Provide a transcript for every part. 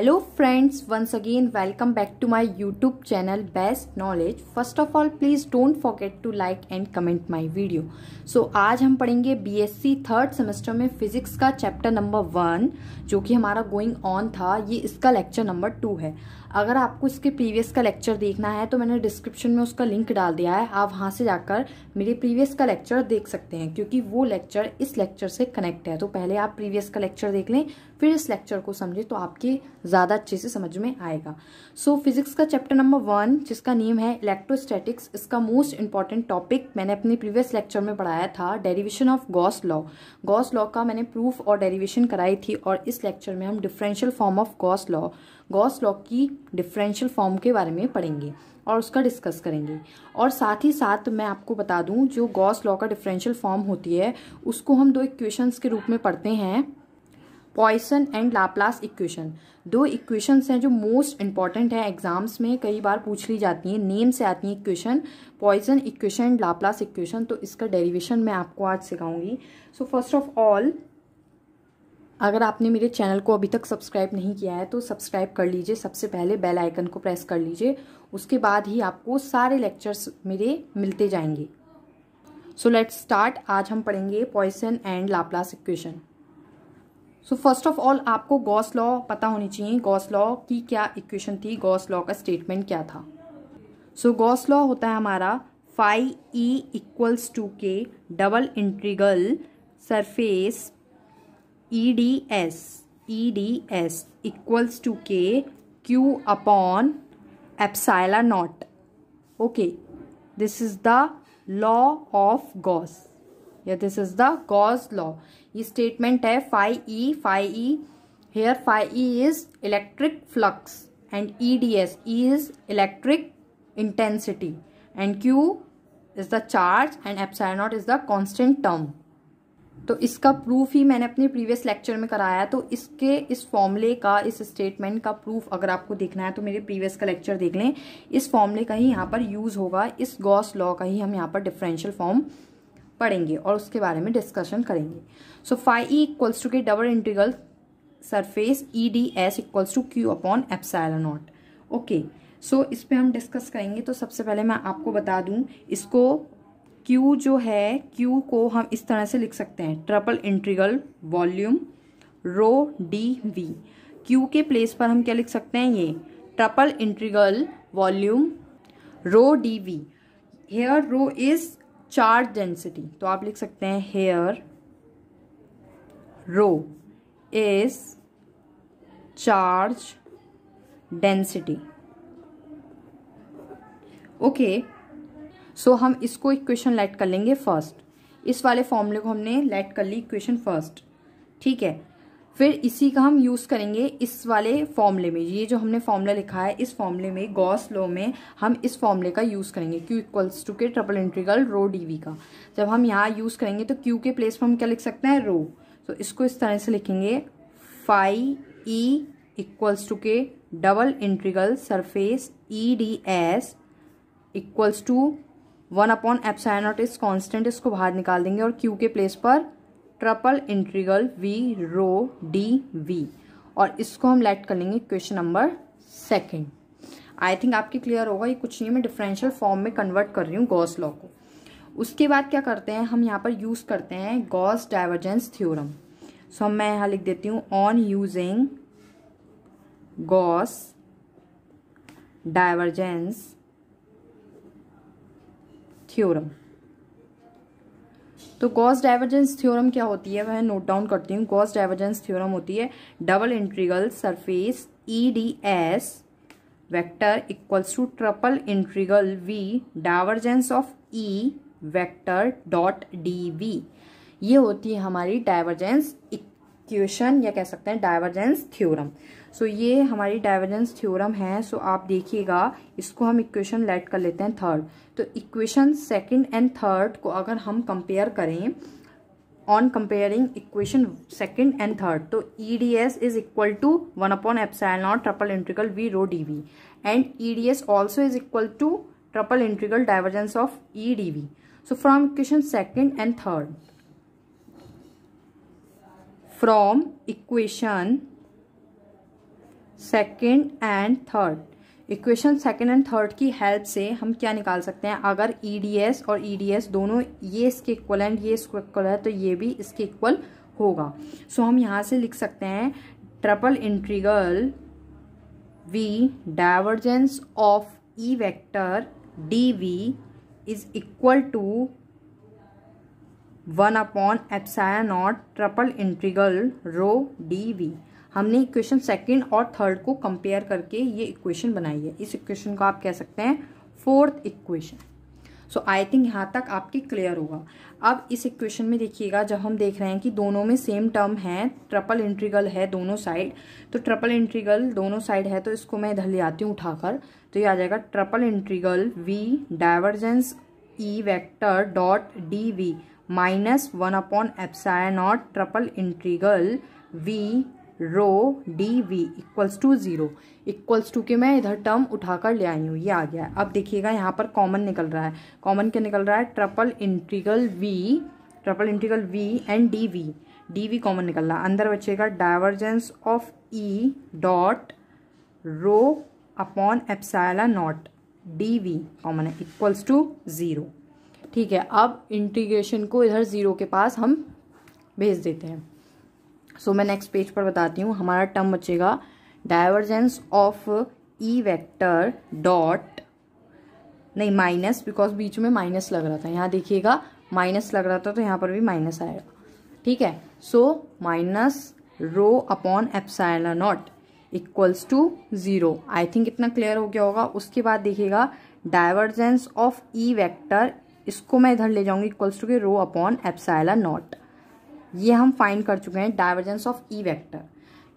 hello friends once again welcome back to my YouTube channel best knowledge first of all please don't forget to like and comment my video so आज हम पढ़ेंगे BSc third semester में physics का chapter number one जो कि हमारा going on था ये इसका लेक्चर नंबर टू है अगर आपको इसके प्रीवियस का लेक्चर देखना है तो मैंने डिस्क्रिप्शन में उसका लिंक डाल दिया है आप वहाँ से जाकर मेरे प्रीवियस का लेक्चर देख सकते हैं क्योंकि वो लेक्चर इस लेक्चर से कनेक्ट है तो पहले आप प्रीवियस का लेक्चर देख लें फिर इस लेक्चर को समझें तो आपके ज़्यादा अच्छे से समझ में आएगा सो so, फिजिक्स का चैप्टर नंबर वन जिसका नेम है इलेक्ट्रोस्टैटिक्स इसका मोस्ट इंपॉर्टेंट टॉपिक मैंने अपने प्रीवियस लेक्चर में पढ़ाया था derivation of Gauss law Gauss law का मैंने प्रूफ और डेरिवेशन कराई थी और इस लेक्चर में हम differential form of Gauss law Gauss law की डिफरेंशियल फॉर्म के बारे में पढ़ेंगे और उसका डिस्कस करेंगे और साथ ही साथ मैं आपको बता दूं जो गॉस लॉ का डिफरेंशियल फॉर्म होती है उसको हम दो इक्वेशंस के रूप में पढ़ते हैं पॉइसन एंड लाप्लास इक्वेशन दो इक्वेशंस हैं जो मोस्ट इंपॉर्टेंट हैं एग्जाम्स में कई बार पूछ ली जाती हैं नेम से आती हैं equation Poisson equation and Laplace equation तो इसका डेरिवेशन मैं आपको आज सिखाऊंगी सो फर्स्ट ऑफ ऑल अगर आपने मेरे चैनल को अभी तक सब्सक्राइब नहीं किया है तो सब्सक्राइब कर लीजिए सबसे पहले बेल आइकन को प्रेस कर लीजिए उसके बाद ही आपको सारे लेक्चर्स मेरे मिलते जाएंगे सो लेट्स स्टार्ट आज हम पढ़ेंगे Poisson and Laplace equation so first of all आपको गॉस लॉ पता होनी चाहिए गॉस लॉ की क्या इक्वेशन थी गॉस लॉ का स्टेटमेंट क्या था सो गॉस लॉ होता है हमारा phi E equals to K double integral surface E D S E D S equals to K Q upon epsilon naught okay this is the law of Gauss या this is the Gauss law ये statement है phi E phi E here phi E is electric flux and E D S E is electric intensity and Q is the charge and naught is the constant term तो इसका proof ही मैंने अपने previous lecture में कराया तो इसके इस फॉर्मूले का इस स्टेटमेंट का प्रूफ अगर आपको देखना है तो मेरे प्रीवियस का लेक्चर देख लें इस फॉर्मूले का ही यहाँ पर यूज़ होगा इस गॉस लॉ का ही हम यहाँ पर डिफरेंशियल फॉर्म पढ़ेंगे और उसके बारे में डिस्कशन करेंगे so phi E equals to K double integral surface E D S equals to Q upon epsilon naught okay so इस पर हम डिस्कस करेंगे तो सबसे पहले मैं आपको बता दूँ इसको क्यू जो है क्यू को हम इस तरह से लिख सकते हैं triple integral volume rho D V Q के प्लेस पर हम क्या लिख सकते हैं ये triple integral volume rho D V here rho is charge density तो आप लिख सकते हैं here rho is charge density okay so हम इसको इक्वेशन लेट कर लेंगे फर्स्ट इस वाले फॉर्मूले को हमने लेट कर ली इक्वेशन फर्स्ट ठीक है फिर इसी का हम यूज़ करेंगे इस वाले फॉर्मूले में ये जो हमने फॉर्मूला लिखा है इस फॉर्मूले में गॉस लो में हम इस फॉर्मूले का यूज़ करेंगे Q equals to K triple integral rho D का जब हम यहाँ यूज़ करेंगे तो क्यू के प्लेस पर हम क्या लिख सकते हैं रो तो इसको इस तरह से लिखेंगे phi E equals to K double integral surface E D S equals to one upon epsilon naught इस कॉन्स्टेंट इसको बाहर निकाल देंगे और क्यू के प्लेस पर triple integral V rho D V और इसको हम लेट कर लेंगे question number second I think आपके क्लियर होगा ये कुछ नहीं मैं डिफरेंशियल फॉर्म में कन्वर्ट कर रही हूँ गॉस लॉ को उसके बाद क्या करते हैं हम यहाँ पर यूज़ करते हैं गॉस डाइवर्जेंस थ्योरम सो हम मैं यहाँ लिख देती हूँ on using Gauss divergence theorem तो कॉस डाइवर्जेंस थ्योरम क्या होती है वह नोट डाउन करती हूँ कॉस डाइवर्जेंस थ्योरम होती है double integral surface E D S vector equals to triple integral V divergence of E vector dot D V ये होती है हमारी डाइवर्जेंस इक्वेशन या कह सकते हैं डाइवर्जेंस थ्योरम सो so, ये हमारी डाइवर्जेंस थ्योरम है सो so, आप देखिएगा इसको हम इक्वेशन लेट कर लेते हैं थर्ड तो इक्वेशन सेकंड एंड थर्ड को अगर हम कंपेयर करें on comparing equation second and third तो E D S is equal to one upon epsilon naught triple integral V rho D V and E D S also is equal to triple integral divergence of E D V so from equation second and third from equation second and third equation second and third की help से हम क्या निकाल सकते हैं अगर ई e और ई e दोनों ये इसके इक्वल एंड ये इसको इक्वल है तो ये भी इसके इक्वल होगा सो so, हम यहाँ से लिख सकते हैं triple integral V divergence of E vector D V is equal to one upon epsilon naught triple integral rho D V हमने इक्वेशन सेकंड और थर्ड को कंपेयर करके ये इक्वेशन बनाई है इस इक्वेशन को आप कह सकते हैं fourth equation so I think यहाँ तक आपके क्लियर होगा अब इस इक्वेशन में देखिएगा जब हम देख रहे हैं कि दोनों में सेम टर्म है ट्रपल इंट्रीगल है दोनों साइड तो ट्रपल इंट्रीगल दोनों साइड है तो इसको मैं इधर ले आती हूँ उठाकर तो ये आ जाएगा triple integral V divergence E vector dot D V minus one upon epsilon naught triple integral V rho D V equals to zero equals to के मैं इधर टर्म उठाकर ले आई हूँ ये आ गया है अब देखिएगा यहाँ पर कॉमन निकल रहा है कॉमन क्या निकल रहा है triple integral V triple integral V and D V D V common निकल रहा है अंदर बचेगा divergence of E dot rho upon epsilon naught D V common है इक्वल्स टू ज़ीरो ठीक है अब इंटीग्रेशन को इधर ज़ीरो के पास हम भेज देते हैं सो मैं नेक्स्ट पेज पर बताती हूँ हमारा टर्म बचेगा divergence of E vector dot नहीं माइनस बिकॉज बीच में माइनस लग रहा था यहाँ देखिएगा माइनस लग रहा था तो यहाँ पर भी माइनस आएगा ठीक है so minus rho upon epsilon naught equals to zero I think इतना क्लियर हो गया होगा उसके बाद देखिएगा डाइवर्जेंस ऑफ ई वेक्टर इसको मैं इधर ले जाऊंगी इक्वल्स टू के रो अपॉन एप्साइला नॉट ये हम फाइंड कर चुके हैं divergence of E vector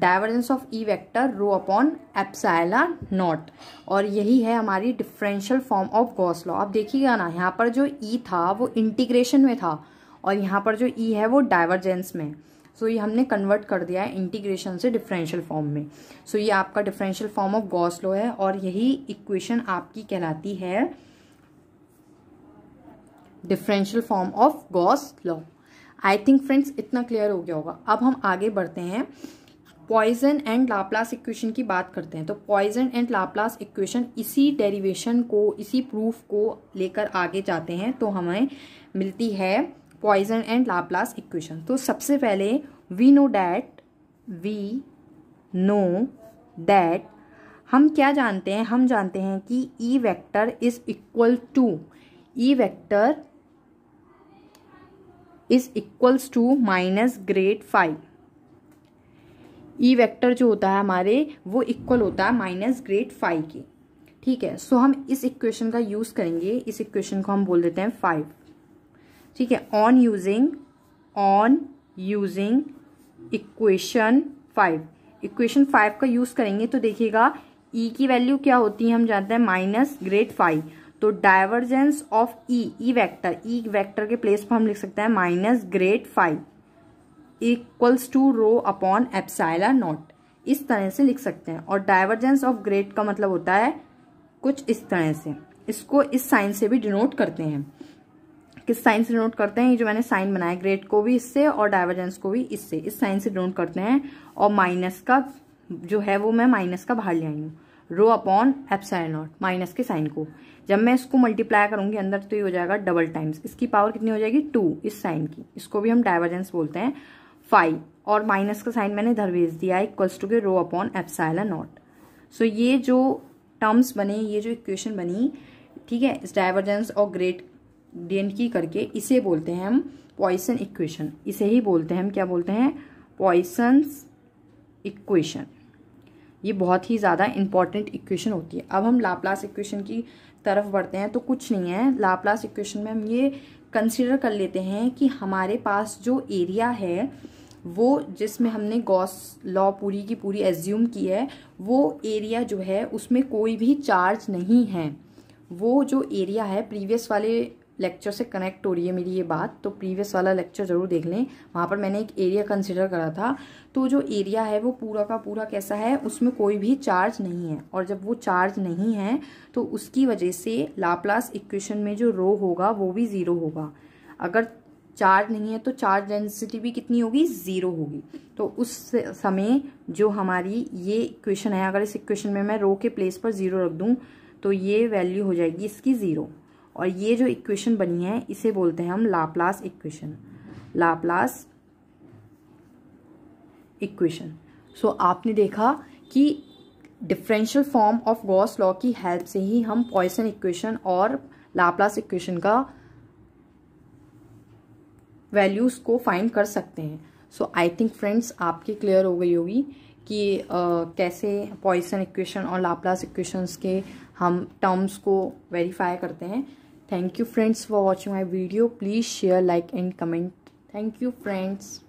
divergence of E vector rho upon epsilon naught और यही है हमारी differential form of Gauss law आप देखिएगा ना यहाँ पर जो ई e था वो इंटीग्रेशन में था और यहाँ पर जो ई e है वो डाइवर्जेंस में सो so, ये हमने कन्वर्ट कर दिया है इंटीग्रेशन से डिफरेंशियल फॉर्म में सो so, ये आपका differential form of Gauss law है और यही इक्वेशन आपकी कहलाती है differential form of Gauss law I think friends इतना क्लियर हो गया होगा अब हम आगे बढ़ते हैं पॉइजन एंड लाप्लास इक्वेशन की बात करते हैं तो पॉइजन एंड लाप्लास इक्वेशन इसी डेरिवेशन को इसी प्रूफ को लेकर आगे जाते हैं तो हमें मिलती है पॉइजन एंड लाप्लास इक्वेशन तो सबसे पहले we know that we know that हम क्या जानते हैं हम जानते हैं कि E vector is equal to E vector is equals to minus grad phi E vector जो होता है हमारे वो इक्वल होता है माइनस ग्रेड फाइव के ठीक है सो so हम इस इक्वेशन का यूज़ करेंगे इस इक्वेशन को हम बोल देते हैं फाइव ठीक है on using on using equation five equation five का यूज़ करेंगे तो देखिएगा ई e की वैल्यू क्या होती है हम जानते हैं माइनस ग्रेड फाइव तो divergence of E E vector E vector के प्लेस पर हम लिख सकते हैं minus grad phi equals to rho upon epsilon naught इस तरह से लिख सकते हैं और डायवर्जेंस ऑफ ग्रेट का मतलब होता है कुछ इस तरह से इसको इस साइन से भी डिनोट करते हैं किस साइन से डिनोट करते हैं ये जो मैंने साइन बनाया ग्रेट को भी इससे और डायवर्जेंस को भी इससे इस साइन से डिनोट करते हैं और माइनस का जो है वो मैं माइनस का बाहर ले आई हूँ rho upon epsilon naught minus के साइन को जब मैं इसको मल्टीप्लाई करूंगी अंदर तो ये हो जाएगा डबल टाइम्स इसकी पावर कितनी हो जाएगी टू इस साइन की इसको भी हम डाइवर्जेंस बोलते हैं फाइव और माइनस का साइन मैंने इधर भेज दिया है इक्वल्स टू के rho upon epsilon naught so ये जो टर्म्स बने ये जो इक्वेशन बनी ठीक है इस डाइवर्जेंस और ग्रेट डेंट की करके इसे बोलते हैं हम पॉइसन इक्वेशन इसे ही बोलते हैं हम क्या बोलते हैं पॉइसन इक्वेशन ये बहुत ही ज़्यादा इंपॉर्टेंट इक्वेशन होती है अब हम लाप्लास इक्वेशन की तरफ बढ़ते हैं तो कुछ नहीं है लाप्लास इक्वेशन में हम ये कंसिडर कर लेते हैं कि हमारे पास जो एरिया है वो जिसमें हमने गॉस लॉ पूरी की पूरी एज्यूम की है वो एरिया जो है उसमें कोई भी चार्ज नहीं है वो जो एरिया है प्रीवियस वाले लेक्चर से कनेक्ट हो रही है मेरी ये बात तो प्रीवियस वाला लेक्चर ज़रूर देख लें वहाँ पर मैंने एक एरिया कंसिडर करा था तो जो एरिया है वो पूरा का पूरा कैसा है उसमें कोई भी चार्ज नहीं है और जब वो चार्ज नहीं है तो उसकी वजह से लाप्लास इक्वेशन में जो रो होगा वो भी ज़ीरो होगा अगर चार्ज नहीं है तो चार्ज डेंसिटी भी कितनी होगी ज़ीरो होगी तो उस समय जो हमारी ये इक्वेशन है अगर इस इक्वेशन में मैं रो के प्लेस पर ज़ीरो रख दूँ तो ये वैल्यू हो जाएगी इसकी ज़ीरो और ये जो इक्वेशन बनी है इसे बोलते हैं हम Laplace equation Laplace equation so आपने देखा कि differential form of Gauss law की हेल्प से ही हम पॉइसन इक्वेशन और लाप्लास इक्वेशन का वैल्यूज़ को फाइंड कर सकते हैं सो आई थिंक फ्रेंड्स आपकी क्लियर हो गई होगी कि uh, कैसे पॉइसन इक्वेशन और लाप्लास इक्वेशंस के हम टर्म्स को वेरीफाई करते हैं thank you friends for watching my video please share like and comment thank you friends